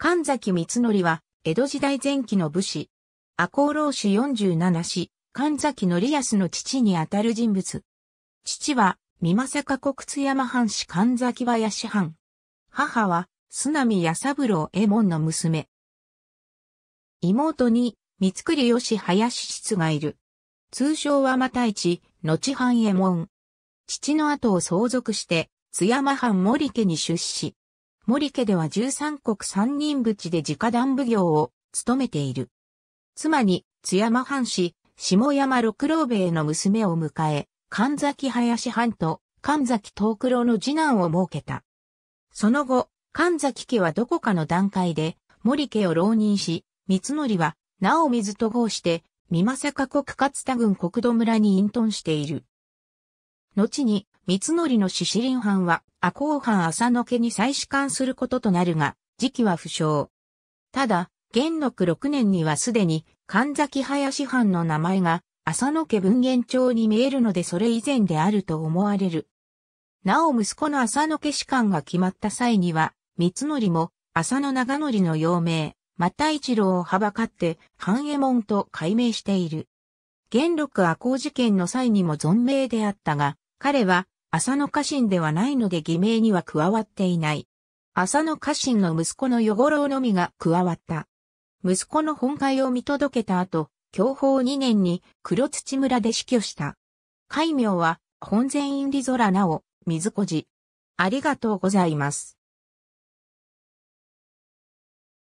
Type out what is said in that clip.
神崎光則は、江戸時代前期の武士。赤穂浪士47子、神崎則康の父にあたる人物。父は、三政国津山藩士神崎林藩。母は、津波安三郎右衛門の娘。妹に、三栗吉林室がいる。通称は又市、後藩右衛門。父の後を相続して、津山藩森家に出資。森家では13国三人淵で直談奉行を務めている。妻に津山藩士、下山六郎兵衛の娘を迎え、神崎林藩と神崎東九郎の次男を設けた。その後、神崎家はどこかの段階で森家を浪人し、三則は、なお水と合して、三正国勝田郡国土村に隠遁している。後に、三則の獅子林藩は、赤穂藩浅野家に再始官することとなるが、時期は不詳。ただ、元禄6年にはすでに、神崎林藩の名前が、浅野家文言町に見えるのでそれ以前であると思われる。なお息子の浅野家士官が決まった際には、三則も浅野長則の幼名、又一郎をはばかって、半右衛門と改名している。元禄赤穂事件の際にも存命であったが、彼は浅野家臣ではないので偽名には加わっていない。浅野家臣の息子の与五郎のみが加わった。息子の本会を見届けた後、享保2年に黒土村で死去した。戒名は、本前院里空なお、水小路。ありがとうございます。